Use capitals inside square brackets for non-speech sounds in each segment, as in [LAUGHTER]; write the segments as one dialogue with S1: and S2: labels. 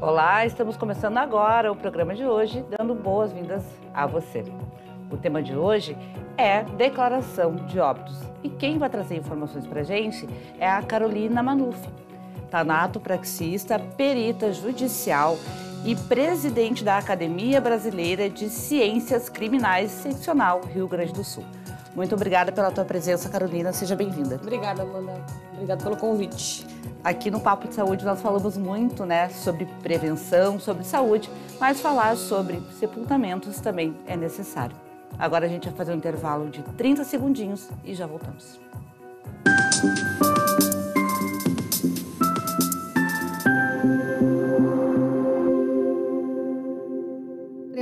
S1: Olá, estamos começando agora o programa de hoje, dando boas-vindas a você. O tema de hoje é declaração de óbitos. E quem vai trazer informações para a gente é a Carolina Manuf, tanato tá praxista, perita judicial e presidente da Academia Brasileira de Ciências Criminais, seccional Rio Grande do Sul. Muito obrigada pela tua presença, Carolina. Seja bem-vinda.
S2: Obrigada, Amanda.
S1: Obrigada pelo convite. Aqui no Papo de Saúde nós falamos muito, né, sobre prevenção, sobre saúde, mas falar sobre sepultamentos também é necessário. Agora a gente vai fazer um intervalo de 30 segundinhos e já voltamos.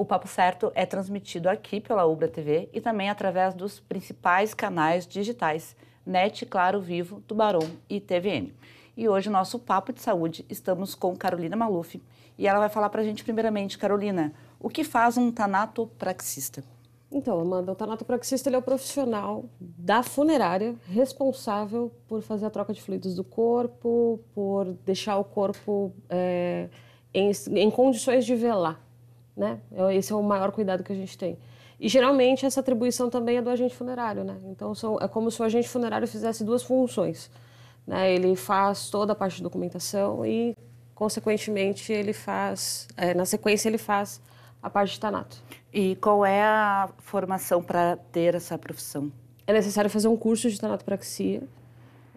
S1: O Papo Certo é transmitido aqui pela Ubra TV e também através dos principais canais digitais NET, Claro Vivo, Tubarão e TVN. E hoje nosso Papo de Saúde estamos com Carolina Maluf e ela vai falar para a gente
S2: primeiramente, Carolina, o que faz um tanatopraxista? Então, Amanda, o tanatopraxista ele é o profissional da funerária responsável por fazer a troca de fluidos do corpo, por deixar o corpo é, em, em condições de velar né? É, esse é o maior cuidado que a gente tem. E geralmente essa atribuição também é do agente funerário, né? Então são, é como se o agente funerário fizesse duas funções, né? Ele faz toda a parte de documentação e, consequentemente, ele faz, é, na sequência ele faz a parte de tanato. E qual é a formação para ter essa profissão? É necessário fazer um curso de tanatopraxia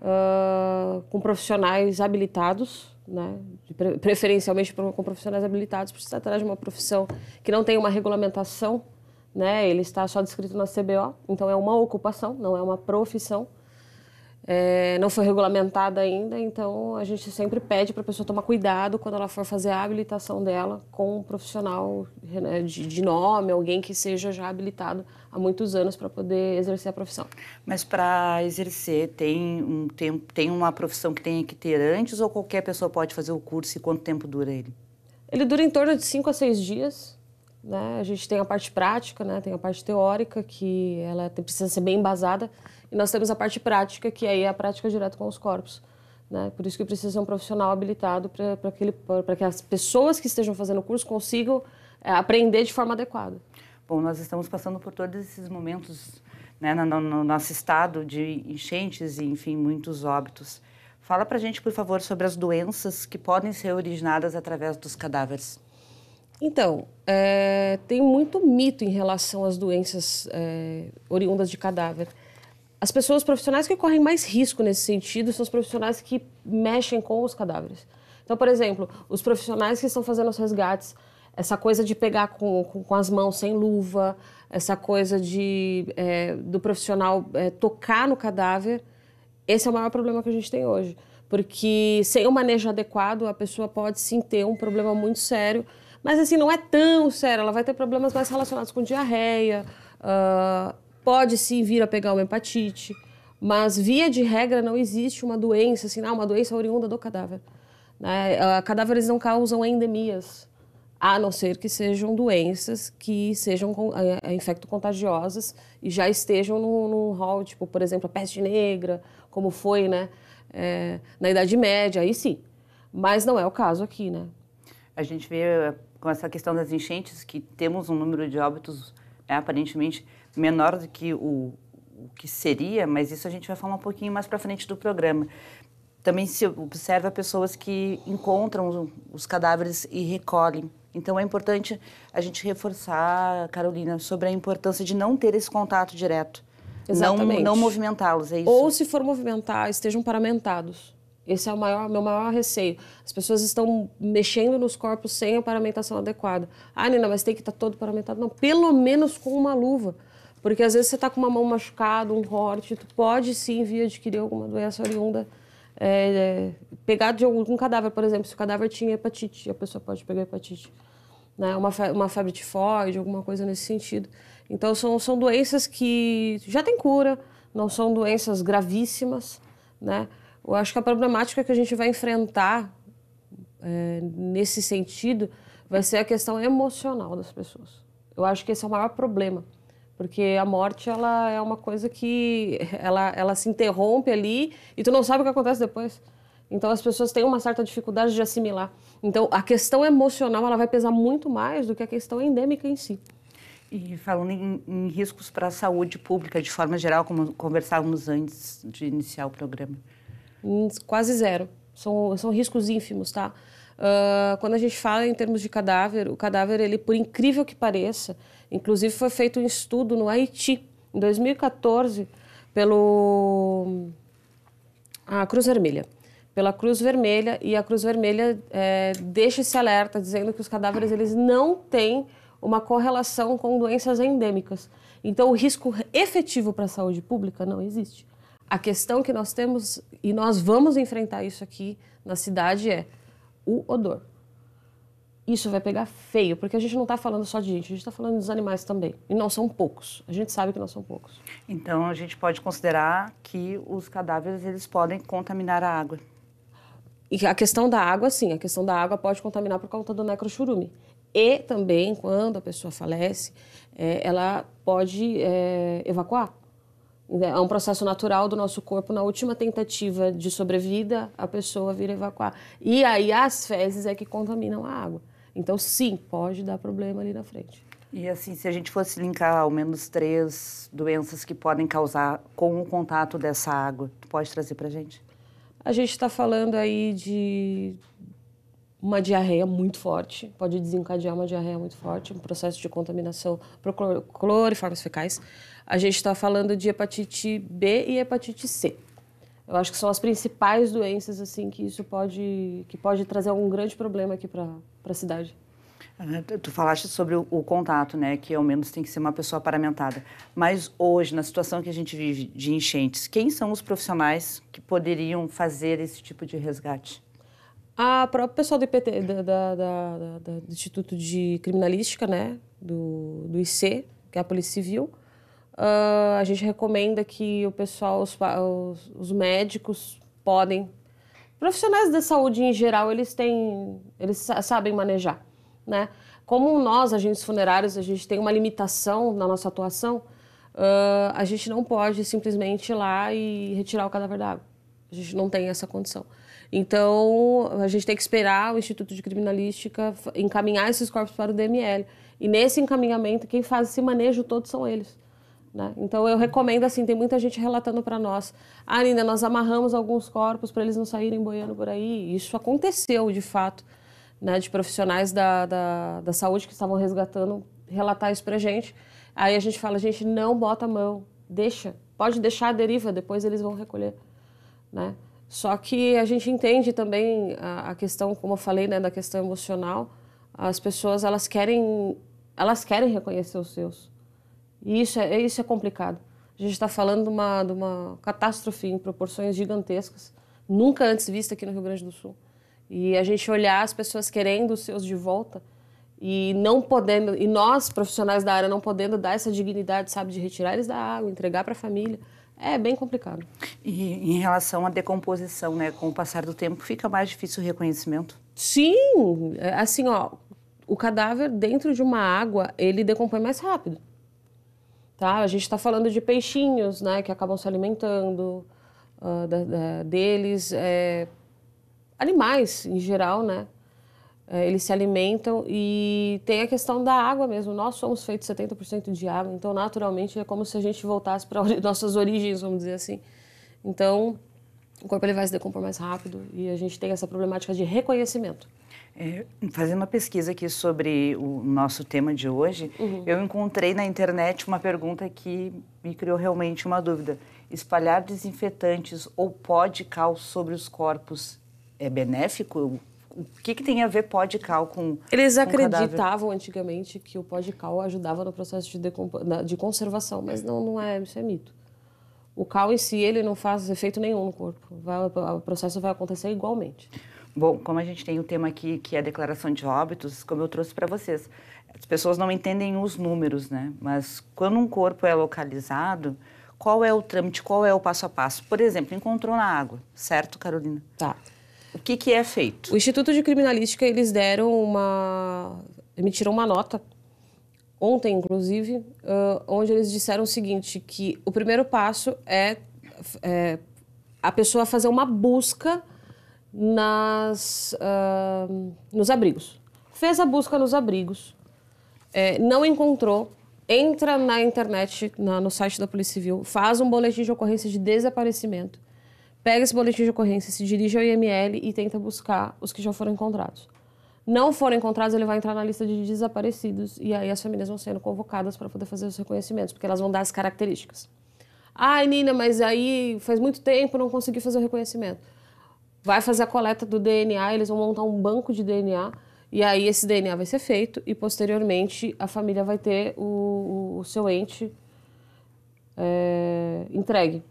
S2: uh, com profissionais habilitados, né? Pre preferencialmente com profissionais habilitados, você está atrás de uma profissão que não tem uma regulamentação, né? Ele está só descrito na CBO, então é uma ocupação, não é uma profissão. É, não foi regulamentada ainda, então a gente sempre pede para a pessoa tomar cuidado quando ela for fazer a habilitação dela com um profissional né, de, de nome, alguém que seja já habilitado há muitos anos para poder exercer a profissão. Mas
S1: para exercer, tem, um, tem, tem uma profissão
S2: que tem que ter antes ou qualquer pessoa pode fazer o curso e quanto tempo dura ele? Ele dura em torno de 5 a 6 dias. Né? A gente tem a parte prática, né? tem a parte teórica, que ela tem, precisa ser bem embasada, e nós temos a parte prática, que aí é a prática direto com os corpos. Né? Por isso que precisa ser um profissional habilitado para que as pessoas que estejam fazendo o curso consigam é, aprender de forma adequada. Bom, nós estamos passando por todos esses momentos
S1: né, no, no nosso estado de enchentes e, enfim, muitos óbitos. Fala para a gente, por favor, sobre as doenças que podem ser originadas através dos cadáveres.
S2: Então, é, tem muito mito em relação às doenças é, oriundas de cadáver. As pessoas profissionais que correm mais risco nesse sentido são os profissionais que mexem com os cadáveres. Então, por exemplo, os profissionais que estão fazendo os resgates essa coisa de pegar com, com, com as mãos sem luva, essa coisa de, é, do profissional é, tocar no cadáver, esse é o maior problema que a gente tem hoje. Porque sem o manejo adequado, a pessoa pode sim ter um problema muito sério, mas assim, não é tão sério, ela vai ter problemas mais relacionados com diarreia, uh, pode sim vir a pegar uma hepatite, mas via de regra não existe uma doença, assim, não, ah, uma doença oriunda do cadáver. Né? Uh, cadáveres não causam endemias, a não ser que sejam doenças que sejam eh, eh, infecto-contagiosas e já estejam num rol, tipo, por exemplo, a peste negra, como foi, né, é, na Idade Média, aí sim. Mas não é o caso aqui, né?
S1: A gente vê com essa questão das enchentes que temos um número de óbitos né, aparentemente menor do que o, o que seria, mas isso a gente vai falar um pouquinho mais para frente do programa. Também se observa pessoas que encontram os cadáveres e recolhem então é importante a gente reforçar, Carolina, sobre a importância de não ter esse contato direto. Exatamente. Não, não
S2: movimentá-los, é isso. Ou se for movimentar, estejam paramentados. Esse é o maior, meu maior receio. As pessoas estão mexendo nos corpos sem a paramentação adequada. Ah, Nina, mas tem que estar tá todo paramentado. Não, pelo menos com uma luva. Porque às vezes você está com uma mão machucada, um corte, tu pode sim vir adquirir alguma doença oriunda é, é, pegar de algum cadáver, por exemplo, se o cadáver tinha hepatite, a pessoa pode pegar hepatite. Né? Uma, fe uma febre tifoide, alguma coisa nesse sentido. Então, são, são doenças que já tem cura, não são doenças gravíssimas. Né? Eu acho que a problemática que a gente vai enfrentar é, nesse sentido vai ser a questão emocional das pessoas. Eu acho que esse é o maior problema porque a morte ela é uma coisa que [LAUGHS] ela, ela se interrompe ali e tu não sabe o que acontece depois. Então as pessoas têm uma certa dificuldade de assimilar. Então a questão emocional ela vai pesar muito mais do que a questão endêmica em si.
S1: E falando em, em riscos para a saúde pública de forma geral, como conversávamos antes de iniciar o programa.
S2: Hum, quase zero. São, são riscos ínfimos, tá? Uh, quando a gente fala em termos de cadáver, o cadáver, ele, por incrível que pareça, inclusive foi feito um estudo no Haiti, em 2014, pelo a Cruz Vermelha. Pela Cruz Vermelha, e a Cruz Vermelha é, deixa esse alerta dizendo que os cadáveres eles não têm uma correlação com doenças endêmicas. Então, o risco efetivo para a saúde pública não existe. A questão que nós temos, e nós vamos enfrentar isso aqui na cidade, é o odor. Isso vai pegar feio, porque a gente não está falando só de gente, a gente está falando dos animais também. E não são poucos. A gente sabe que não são poucos. Então a gente pode considerar que os cadáveres eles podem contaminar a água. E a questão da água, sim, a questão da água pode contaminar por conta do necrochurume. E também, quando a pessoa falece, é, ela pode é, evacuar. Né, é um processo natural do nosso corpo. Na última tentativa de sobrevida, a pessoa vira evacuar. E aí as fezes é que contaminam a água. Então, sim, pode dar problema ali na frente.
S1: E assim, se a gente fosse linkar ao menos três doenças que podem causar com o contato dessa água, tu pode trazer para gente?
S2: A gente está falando aí de uma diarreia muito forte, pode desencadear uma diarreia muito forte, um processo de contaminação por cloriformes fecais. A gente está falando de hepatite B e hepatite C. Eu acho que são as principais doenças assim que isso pode que pode trazer algum grande problema aqui para a cidade. Ah,
S1: tu falaste sobre o, o, contato, né? Que ao menos tem que ser uma pessoa paramentada. Mas hoje, na situação que a gente vive de enchentes, quem são os profissionais que poderiam fazer esse tipo
S2: de resgate? A própria pessoal do IPT, da, da, da, do Instituto de Criminalística, né, do, do IC, que é a Polícia Civil, uh, a gente recomenda que o pessoal, os, os, os médicos podem, profissionais da saúde em geral, eles têm, eles sabem manejar, né? Como nós, agentes funerários, a gente tem uma limitação na nossa atuação, uh, a gente não pode simplesmente ir lá e retirar o cadáver da água. A gente não tem essa condição. Então, a gente tem que esperar o Instituto de Criminalística encaminhar esses corpos para o DML. E nesse encaminhamento, quem faz esse manejo todo são eles. Né? Então, eu recomendo, assim, tem muita gente relatando para nós. Ah, ainda nós amarramos alguns corpos para eles não saírem boiando por aí. Isso aconteceu, de fato, né, de profissionais da, da, da saúde que estavam resgatando, relatar isso para gente. Aí a gente fala, gente, não bota a mão, deixa. Pode deixar a deriva, depois eles vão recolher. Né? Só que a gente entende também a, a questão, como eu falei, né, da questão emocional. As pessoas elas querem elas querem reconhecer os seus. E isso é, isso é complicado. A gente está falando de uma, de uma catástrofe em proporções gigantescas, nunca antes vista aqui no Rio Grande do Sul. E a gente olhar as pessoas querendo os seus de volta e não podendo, e nós, profissionais da área, não podendo dar essa dignidade, sabe, de retirar eles da água, entregar para a família. É bem complicado.
S1: E em relação à decomposição, né? Com o passar
S2: do tempo, fica mais difícil o reconhecimento? Sim! É, assim, ó, o cadáver dentro de uma água, ele decompõe mais rápido. Tá? A gente está falando de peixinhos, né? Que acabam se alimentando uh, da, da, deles. É, animais, em geral, né? É, eles se alimentam e tem a questão da água mesmo. Nós somos feitos 70% de água, então naturalmente é como se a gente voltasse para [LAUGHS] nossas origens, vamos dizer assim. Então, o corpo ele vai se decompor mais rápido e a gente tem essa problemática de reconhecimento.
S1: É, fazendo uma pesquisa aqui sobre o nosso tema de hoje, uhum. eu encontrei na internet uma pergunta que me criou realmente uma dúvida. Espalhar desinfetantes ou pó de cal sobre os corpos é benéfico? O que, que tem a ver pó de cal com. Eles com acreditavam
S2: antigamente que o pó de cal ajudava no processo de, de conservação, mas não, não é, isso é mito. O cal em si, ele não faz efeito nenhum no corpo. Vai, o processo vai acontecer igualmente.
S1: Bom, como a gente tem o tema aqui que é a declaração de óbitos, como eu trouxe para vocês, as pessoas não entendem os números, né? Mas quando um corpo é localizado, qual é o trâmite, qual é o passo a passo? Por exemplo, encontrou na água, certo, Carolina? Tá.
S2: O que, que é feito? O Instituto de Criminalística, eles deram uma... emitiram uma nota, ontem inclusive, uh, onde eles disseram o seguinte, que o primeiro passo é, é a pessoa fazer uma busca nas, uh, nos abrigos. Fez a busca nos abrigos, é, não encontrou, entra na internet, na, no site da Polícia Civil, faz um boletim de ocorrência de desaparecimento pega esse boletim de ocorrência, se dirige ao IML e tenta buscar os que já foram encontrados. Não foram encontrados, ele vai entrar na lista de desaparecidos e aí as famílias vão sendo convocadas para poder fazer os reconhecimentos, porque elas vão dar as características. Ai, Nina, mas aí faz muito tempo não consegui fazer o reconhecimento. Vai fazer a coleta do DNA, eles vão montar um banco de DNA e aí esse DNA vai ser feito e posteriormente a família vai ter o, o, o seu ente é, entregue,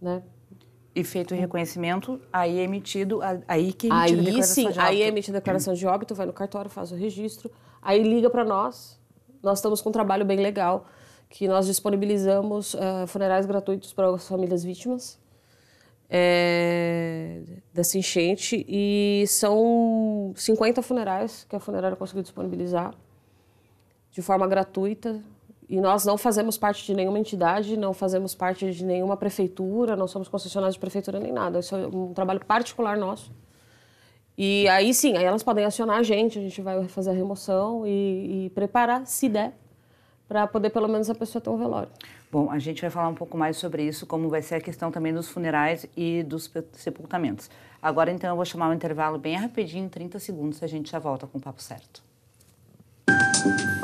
S2: né? e feito o reconhecimento, aí é emitido, aí que é aí, a declaração sim, de óbito. Aí é emitida a declaração de óbito, vai no cartório, faz o registro, aí liga para nós. Nós estamos com um trabalho bem legal, que nós disponibilizamos uh, funerais gratuitos para as famílias vítimas é, dessa enchente. E são 50 funerais que a funerária conseguiu disponibilizar de forma gratuita, e nós não fazemos parte de nenhuma entidade, não fazemos parte de nenhuma prefeitura, não somos concessionários de prefeitura nem nada. Isso é um trabalho particular nosso. E aí sim, aí elas podem acionar a gente, a gente vai fazer a remoção e, e preparar, se der, para poder pelo menos a pessoa ter um velório.
S1: Bom, a gente vai falar um pouco mais sobre isso, como vai ser a questão também dos funerais e dos sepultamentos. Agora então eu vou chamar um intervalo bem rapidinho, 30 segundos, e a gente já volta com o papo certo. Música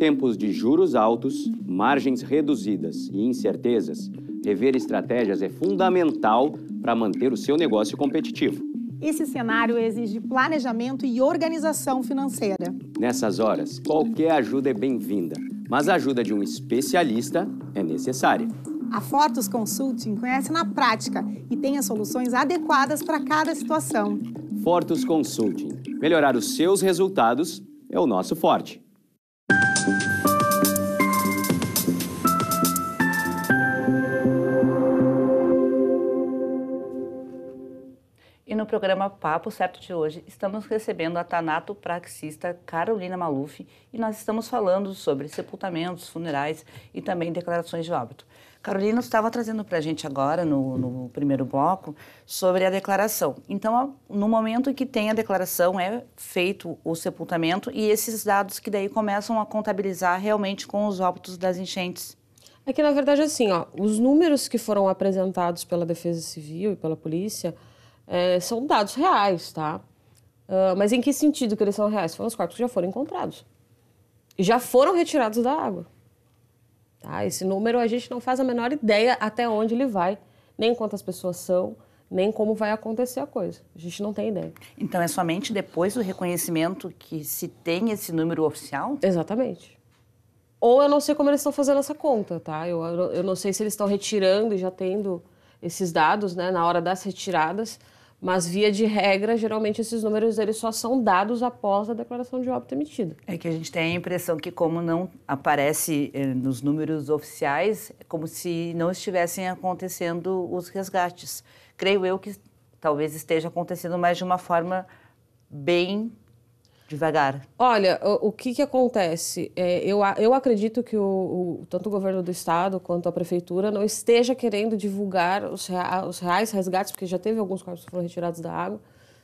S3: tempos de juros altos, margens reduzidas e incertezas, rever estratégias é fundamental para manter o seu negócio competitivo.
S4: Esse cenário exige planejamento e organização financeira.
S3: Nessas horas, qualquer ajuda é bem-vinda, mas a ajuda de um especialista é necessária.
S4: A Fortus Consulting conhece na prática e tem as soluções adequadas para cada situação.
S3: Fortus Consulting. Melhorar os seus resultados é o nosso forte.
S1: programa Papo Certo de hoje, estamos recebendo a Tanato Praxista Carolina Maluf e nós estamos falando sobre sepultamentos, funerais e também declarações de óbito. Carolina estava trazendo para a gente agora, no, no, primeiro bloco, sobre a declaração. Então, no momento em que tem a declaração, é feito o sepultamento e esses dados que daí começam a contabilizar realmente
S2: com os óbitos das enchentes. É que, na verdade, assim, ó, os números que foram apresentados pela Defesa Civil e pela Polícia é, são dados reais, tá? Uh, mas em que sentido que eles são reais? Foram os corpos que já foram encontrados. E já foram retirados da água. Tá? Esse número a gente não faz a menor ideia até onde ele vai, nem quantas pessoas são, nem como vai acontecer a coisa. A gente não tem ideia. Então é somente
S1: depois do reconhecimento que se tem esse número oficial? Exatamente.
S2: Ou eu não sei como eles estão fazendo essa conta, tá? Eu, eu não sei se eles estão retirando e já tendo esses dados, né, na hora das retiradas. Mas, via de regra, geralmente esses números eles só são dados após a declaração de óbito emitida. É que a gente tem a impressão que, como não
S1: aparece eh, nos números oficiais, é como se não estivessem acontecendo os resgates. Creio eu que talvez esteja acontecendo, mas de uma forma
S2: bem devagar? Olha, o, o que, que acontece? É, eu, eu acredito que o, o, tanto o governo do estado quanto a prefeitura não esteja querendo divulgar os, rea, os reais resgates, porque já teve alguns corpos que foram retirados da água.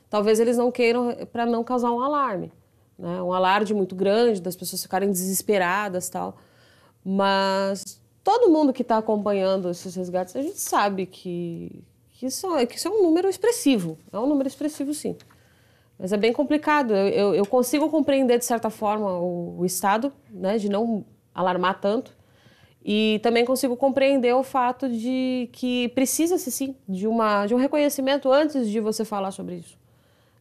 S2: Talvez eles não queiram para não causar um alarme, né? um alarde muito grande, das pessoas ficarem desesperadas tal. Mas todo mundo que está acompanhando esses resgates, a gente sabe que, que, isso, é, que isso é um número expressivo. É um número expressivo, sim. Mas é bem complicado. Eu, eu, eu consigo compreender, de certa forma, o, o, Estado, né, de não alarmar tanto. E também consigo compreender o fato de que precisa-se, sim, de, uma, de um reconhecimento antes de você falar sobre isso.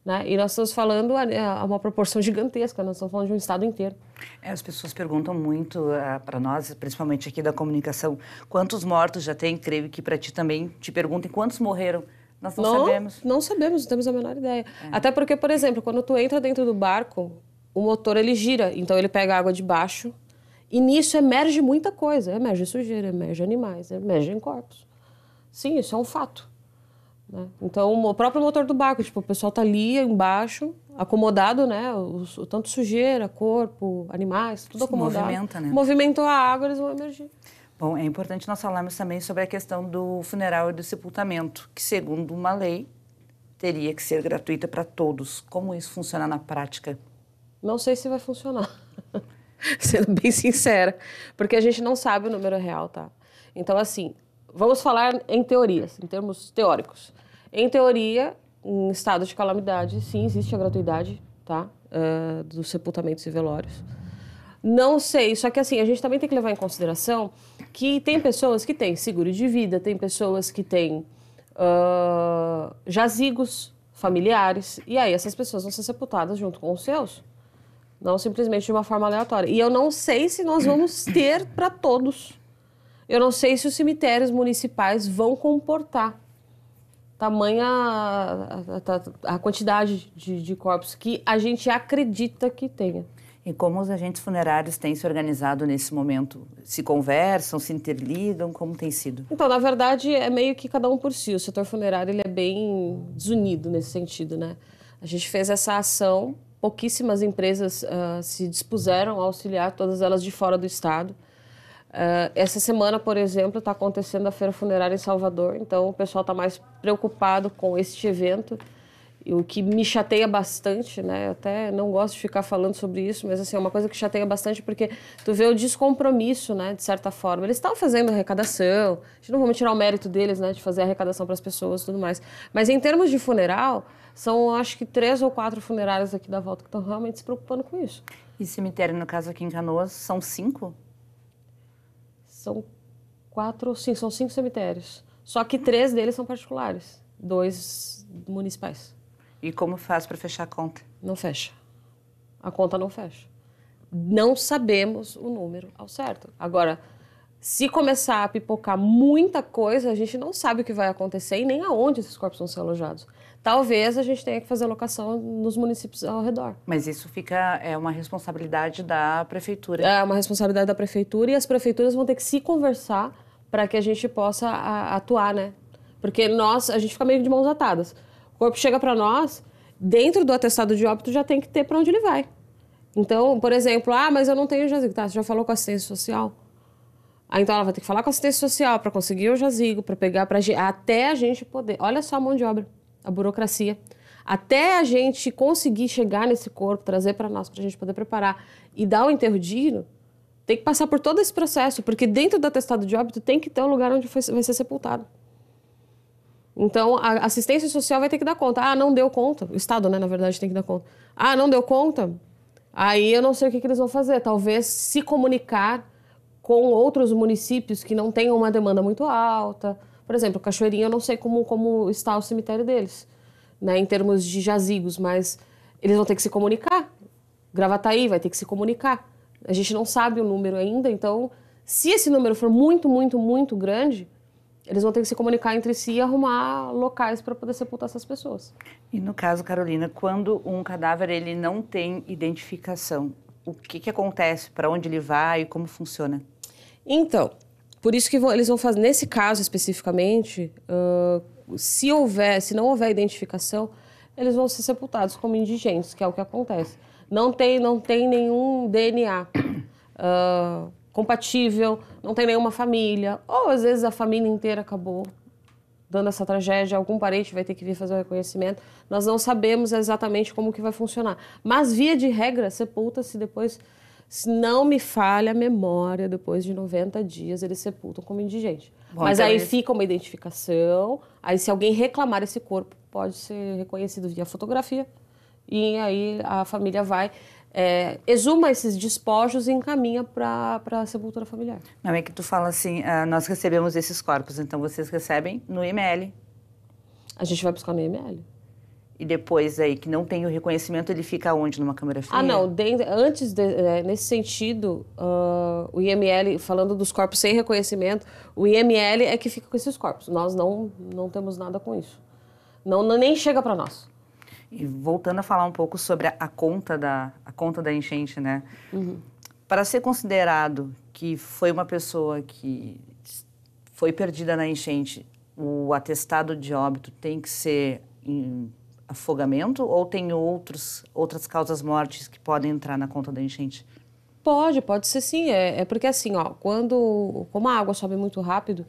S2: Né? E nós estamos falando a, a, uma proporção gigantesca, nós estamos falando de um estado inteiro. É, as pessoas perguntam muito uh,
S1: ah, para nós, principalmente aqui da comunicação, quantos mortos já tem? Creio que para ti também te
S2: perguntem quantos morreram nós não, não sabemos. Não sabemos, não temos a menor ideia. É. Até porque, por exemplo, quando tu entra dentro do barco, o motor ele gira, então ele pega água de baixo e nisso emerge muita coisa. Emerge sujeira, emerge animais, em corpos. Sim, isso é um fato. Né? Então, o próprio motor do barco, tipo, o pessoal tá ali embaixo, acomodado, né? O, o tanto sujeira, corpo, animais, tudo acomodado. Movimenta, né? Movimentou a água, eles vão emergir. Bom, é importante nós falarmos também sobre a questão do funeral e do
S1: sepultamento, que, segundo uma lei, teria que ser gratuita para todos. Como isso funciona na prática?
S2: Não sei se vai funcionar, [LAUGHS] sendo bem sincera, porque a gente não sabe o número real, tá? Então, assim, vamos falar em teorias, em termos teóricos. Em teoria, em estado de calamidade, sim, existe a gratuidade, tá? Uh, dos sepultamentos e velórios. Não sei, só que assim, a gente também tem que levar em consideração que tem pessoas que têm seguro de vida, tem pessoas que têm uh, jazigos familiares, e aí essas pessoas vão ser sepultadas junto com os seus. Não simplesmente de uma forma aleatória. E eu não sei se nós vamos ter para todos. Eu não sei se os cemitérios municipais vão comportar tamanha a, a, a quantidade de, de corpos
S1: que a gente acredita que tenha. E como os agentes funerários têm se organizado nesse momento? Se conversam, se interligam? Como tem sido?
S2: Então, na verdade, é meio que cada um por si. O setor funerário ele é bem desunido nesse sentido, né? A gente fez essa ação, pouquíssimas empresas uh, se dispuseram a auxiliar, todas elas de fora do estado. Uh, essa semana, por exemplo, está acontecendo a feira funerária em Salvador, então o pessoal está mais preocupado com este evento o que me chateia bastante, né? Eu até não gosto de ficar falando sobre isso, mas assim, é uma coisa que chateia bastante porque tu vê o descompromisso, né? De certa forma. Eles estão fazendo arrecadação, a gente não vamos tirar o mérito deles, né? De fazer arrecadação para as pessoas e tudo mais. Mas em termos de funeral, são acho que três ou quatro funerários aqui da volta que estão realmente se preocupando com isso. E cemitério, no caso aqui em Canoas, são cinco? São quatro, sim, são cinco cemitérios. Só que três deles são particulares, dois municipais. E como faz para fechar a conta? Não fecha. A conta não fecha. Não sabemos o número ao certo. Agora, se começar a pipocar muita coisa, a gente não sabe o que vai acontecer e nem aonde esses corpos vão ser alojados. Talvez a gente tenha que fazer alocação nos municípios ao redor. Mas isso fica é uma responsabilidade da prefeitura. É uma responsabilidade da prefeitura e as prefeituras vão ter que se conversar para que a gente possa a, atuar, né? Porque nós, a gente fica meio de mãos atadas. O corpo chega para nós, dentro do atestado de óbito já tem que ter para onde ele vai. Então, por exemplo, ah, mas eu não tenho jazigo. Tá, você já falou com a assistência social? Ah, então ela vai ter que falar com a assistência social para conseguir o jazigo, para pegar, para até a gente poder. Olha só a mão de obra, a burocracia. Até a gente conseguir chegar nesse corpo, trazer para nós, para a gente poder preparar e dar o enterro digno, tem que passar por todo esse processo, porque dentro do atestado de óbito tem que ter o um lugar onde foi, vai ser sepultado. Então, a assistência social vai ter que dar conta. Ah, não deu conta. O Estado, né, na verdade, tem que dar conta. Ah, não deu conta? Aí eu não sei o que, que eles vão fazer. Talvez se comunicar com outros municípios que não tenham uma demanda muito alta. Por exemplo, Cachoeirinha, eu não sei como, como está o cemitério deles, né, em termos de jazigos, mas eles vão ter que se comunicar. Gravataí vai ter que se comunicar. A gente não sabe o número ainda, então, se esse número for muito, muito, muito grande, eles vão ter que se comunicar entre si e arrumar locais para poder sepultar essas pessoas.
S1: E no caso, Carolina, quando um cadáver ele não tem identificação, o que, que acontece? Para onde ele vai e como funciona?
S2: Então, por isso que vão, eles vão fazer, nesse caso especificamente, uh, se houver, se não houver identificação, eles vão ser sepultados como indigentes, que é o que acontece. Não tem, não tem nenhum DNA. Uh, compatível, não tem nenhuma família, ou às vezes a família inteira acabou dando essa tragédia, algum parente vai ter que vir fazer o reconhecimento. Nós não sabemos exatamente como que vai funcionar. Mas via de regra, sepulta-se depois, se não me falha a memória, depois de 90 dias eles sepultam como indigente. Bom, Mas então aí é... fica uma identificação, aí se alguém reclamar esse corpo, pode ser reconhecido via fotografia. E aí a família vai é, exuma esses despojos e encaminha para a sepultura familiar.
S1: Não é que tu fala assim, uh, nós recebemos esses corpos, então vocês recebem no IML. A gente vai buscar no IML. E depois aí que não tem o reconhecimento, ele fica onde numa câmera fria? Ah, não.
S2: antes de, é, nesse sentido, uh, o IML falando dos corpos sem reconhecimento, o IML é que fica com esses corpos. Nós não não temos nada com isso. Não, não nem chega para nós.
S1: E voltando a falar um pouco sobre a, a conta, da, a conta da enchente, né? Uhum. Para ser considerado que foi uma pessoa que foi perdida na enchente, o atestado de óbito tem que ser em afogamento ou tem outros, outras causas mortes que podem entrar na conta da enchente?
S2: Pode, pode ser sim. É, é porque assim, ó, quando como a água sobe muito rápido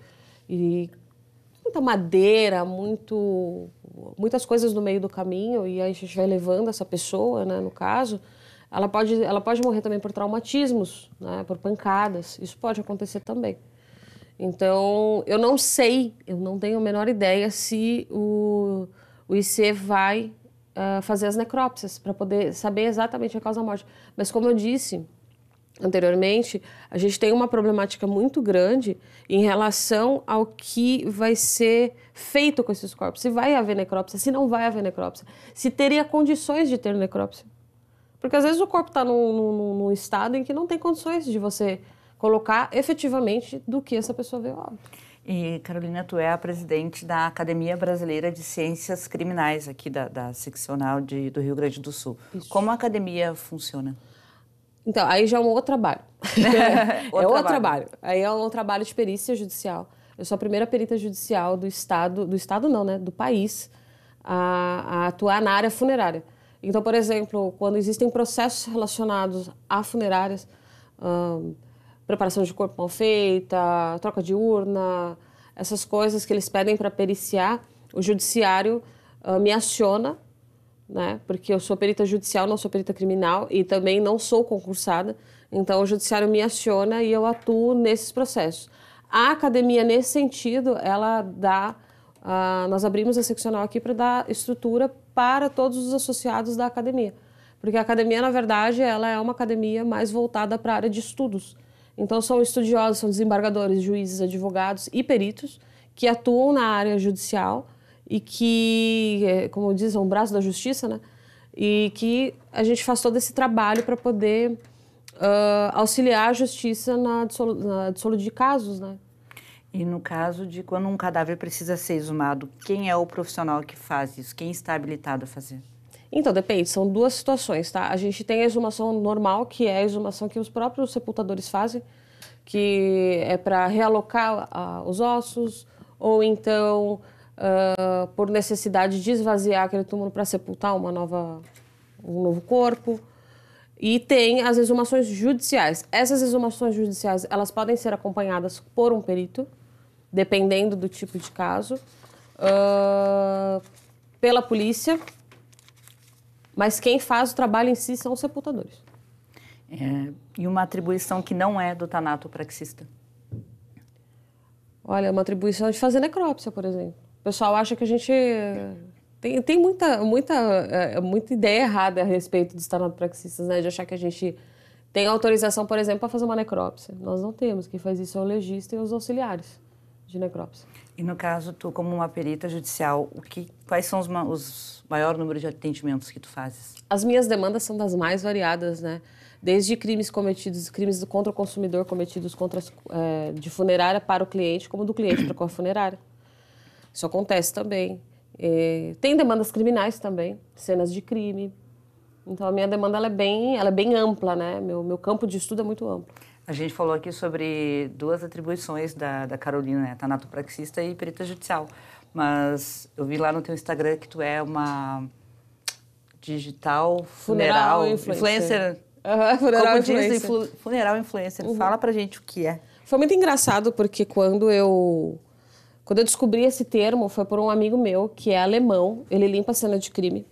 S2: e muita madeira, muito, muitas coisas no meio do caminho e a gente vai levando essa pessoa, né, no caso, ela pode, ela pode morrer também por traumatismos, né, por pancadas, isso pode acontecer também. Então, eu não sei, eu não tenho a menor ideia se o, o IC vai uh, fazer as necrópsias para poder saber exatamente a causa da morte. Mas como eu disse, anteriormente, a gente tem uma problemática muito grande em relação ao que vai ser feito com esses corpos. Se vai haver necrópsia, se não vai haver necrópsia, se teria condições de ter necrópsia. Porque às vezes o corpo está num, num, num, estado em que não tem condições de você colocar efetivamente do que essa pessoa veio óbito.
S1: E Carolina, tu é a presidente da Academia Brasileira de Ciências Criminais aqui da, da seccional de, do Rio Grande do Sul.
S2: Isso. Como a academia funciona? Então, aí já é um outro trabalho. [LAUGHS] [LAUGHS] É, é outro, é outro trabalho. trabalho. Aí é um trabalho de perícia judicial. Eu sou a primeira perita judicial do estado, do estado não, né, do país a, a atuar na área funerária. Então, por exemplo, quando existem processos relacionados a funerárias, preparação de corpo mal feita, troca de urna, essas coisas que eles pedem para periciar, o judiciário me aciona né? Porque eu sou perita judicial, não sou perita criminal e também não sou concursada. Então o judiciário me aciona e eu atuo nesses processos. A academia nesse sentido, ela dá uh, nós abrimos a seccional aqui para dar estrutura para todos os associados da academia. Porque a academia, na verdade, ela é uma academia mais voltada para a área de estudos. Então são estudiosos, são desembargadores, juízes, advogados e peritos que atuam na área judicial e que, é, como dizem, é um braço da justiça, né? E que a gente faz todo esse trabalho para poder uh, auxiliar a justiça na, dissolução de casos, né?
S1: E no caso de quando um cadáver precisa ser exumado, quem é o profissional que faz isso? Quem está habilitado a fazer?
S2: Então, depende, são duas situações, tá? A gente tem a exumação normal, que é a exumação que os próprios sepultadores fazem, que é para realocar os ossos, ou então uh, por necessidade de esvaziar aquele túmulo para sepultar uma nova, um novo corpo. E tem as exumações judiciais. Essas exumações judiciais, elas podem ser acompanhadas por um perito, dependendo do tipo de caso, uh, pela polícia, mas quem faz o trabalho em si são os sepultadores. É, e uma atribuição que não é do
S1: tanato-praxista
S2: Olha, uma atribuição de fazer necrópsia, por exemplo pessoal acha que a gente tem, tem muita, muita, eh, muita ideia errada a respeito dos tanatopraxistas, né? De achar que a gente tem autorização, por exemplo, para fazer uma necrópsia. Nós não temos. Quem faz isso é o legista e os auxiliares de necrópsia. E no caso, tu, como uma perita
S1: judicial, o que, quais são os, ma os maior número de atendimentos que tu fazes?
S2: As minhas demandas são das mais variadas, né? Desde crimes cometidos, crimes contra o consumidor cometidos contra, é, de funerária para o cliente, como do cliente para com a funerária. Isso acontece também. É, tem demandas criminais também, cenas de crime. Então a minha demanda ela é bem, ela é bem ampla, né? Meu, meu campo de estudo é muito amplo.
S1: A gente falou aqui sobre duas atribuições da, da Carolina, né? Tanatopraxista e perita judicial. Mas eu vi lá no teu Instagram que tu é uma digital funeral, funeral influencer. influencer. Uhum, funeral Como influencer. Diz, funeral influencer. Uhum. Fala pra gente o que
S2: é. Foi muito engraçado porque quando eu quando eu descobri esse termo, foi por um amigo meu que é alemão, ele limpa a cena de crime.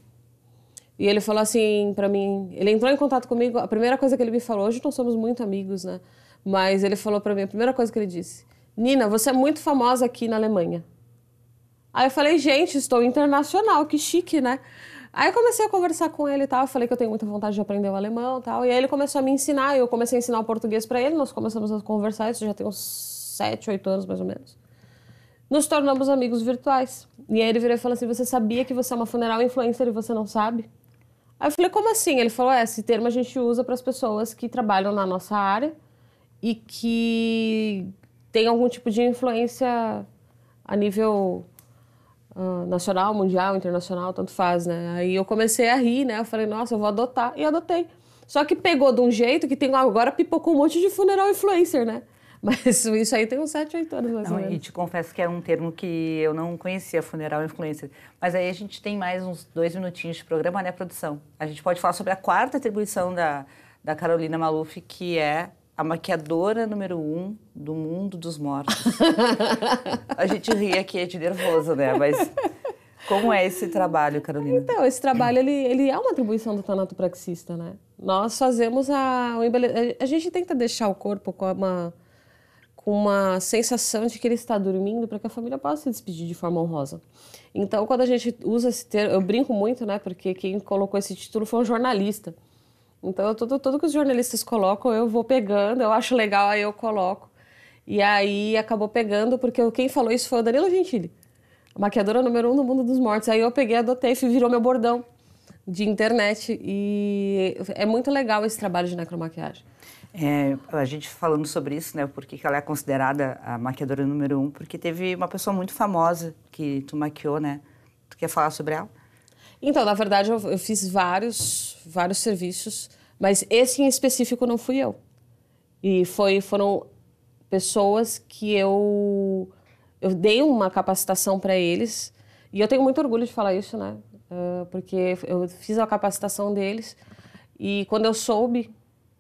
S2: E ele falou assim para mim, ele entrou em contato comigo, a primeira coisa que ele me falou, hoje não somos muito amigos, né? Mas ele falou para mim, a primeira coisa que ele disse: "Nina, você é muito famosa aqui na Alemanha". Aí eu falei: "Gente, estou internacional, que chique, né?" Aí eu comecei a conversar com ele e tal, eu falei que eu tenho muita vontade de aprender o alemão e tal. E aí ele começou a me ensinar, eu comecei a ensinar o português para ele, nós começamos a conversar, isso já tem uns 7, 8 anos mais ou menos nos tornamos amigos virtuais. E aí ele virou e falou assim: Você sabia que você é uma funeral influencer e você não sabe? Aí eu falei: Como assim? Ele falou: é, Esse termo a gente usa para as pessoas que trabalham na nossa área e que têm algum tipo de influência a nível uh, nacional, mundial, internacional, tanto faz, né? Aí eu comecei a rir, né? Eu falei: Nossa, eu vou adotar. E adotei. Só que pegou de um jeito que tem agora pipocou um monte de funeral influencer, né? Mas [LAUGHS] isso aí tem uns 7, 8 anos mais não, ou menos. E te
S1: confesso que é um termo que eu não conhecia, funeral influencer. Mas aí a gente tem mais uns dois minutinhos de programa, né, produção? A gente pode falar sobre a quarta atribuição da, da Carolina Maluf, que é a maquiadora número um do mundo dos mortos. [LAUGHS] a gente ri aqui de é nervoso, né? Mas como é esse trabalho, Carolina? Então,
S2: esse trabalho ele, ele é uma atribuição do tanatopraxista, né? Nós fazemos a, a gente tenta deixar o corpo com uma com uma sensação de que ele está dormindo para que a família possa se despedir de forma honrosa. Então, quando a gente usa esse termo, eu brinco muito, né? Porque quem colocou esse título foi um jornalista. Então, tudo, tudo que os jornalistas colocam, eu vou pegando, eu acho legal, aí eu coloco. E aí acabou pegando, porque quem falou isso foi o Danilo Gentili, a maquiadora número um do mundo dos mortos. Aí eu peguei, adotei, virou meu bordão de internet. E é muito legal esse trabalho de necromaquiagem.
S1: É, a gente falando sobre isso, né? Porque ela é considerada a maquiadora número um, porque teve uma pessoa muito famosa que tu maquiou, né? Tu quer falar sobre ela?
S2: Então, na verdade, eu, eu fiz vários, vários serviços, mas esse em específico não fui eu. E foi, foram pessoas que eu, eu dei uma capacitação para eles. E eu tenho muito orgulho de falar isso, né? Uh, porque eu fiz a capacitação deles. E quando eu soube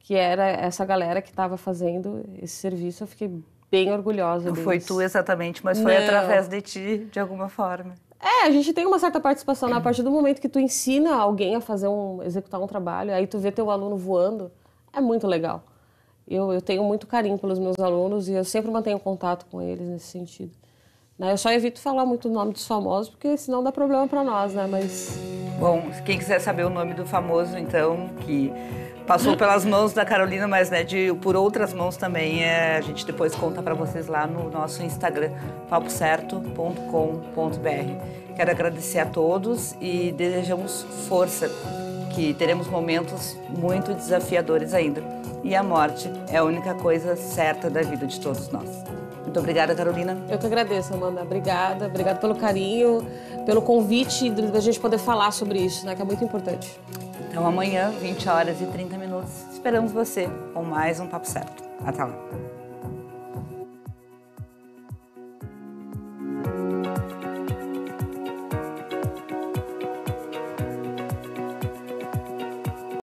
S2: que era essa galera que estava fazendo esse serviço. Eu fiquei bem orgulhosa. Não deles. foi tu exatamente, mas foi Não. através
S1: de ti, de alguma forma.
S2: É, a gente tem uma certa participação. na né? A partir do momento que tu ensina alguém a fazer um, executar um trabalho, aí tu vê teu aluno voando, é muito legal. Eu, eu tenho muito carinho pelos meus alunos e eu sempre mantenho contato com eles nesse sentido. Né? Eu só evito falar muito o nome dos famosos, porque senão dá problema para nós, né? Mas...
S1: Bom, quem quiser saber o nome do famoso, então, que Passou pelas mãos da Carolina, mas né, de, por outras mãos também. É, a gente depois conta para vocês lá no nosso Instagram, papocerto.com.br. Quero agradecer a todos e desejamos força, que teremos momentos muito desafiadores ainda. E a morte é a única coisa certa da vida de todos nós.
S2: Muito obrigada, Carolina. Eu que agradeço, Amanda. Obrigada, obrigada pelo carinho, pelo convite da gente poder falar sobre isso, né, que é muito importante. Então amanhã,
S1: 20 horas e 30 minutos, esperamos você com mais um Papo Certo. Até lá!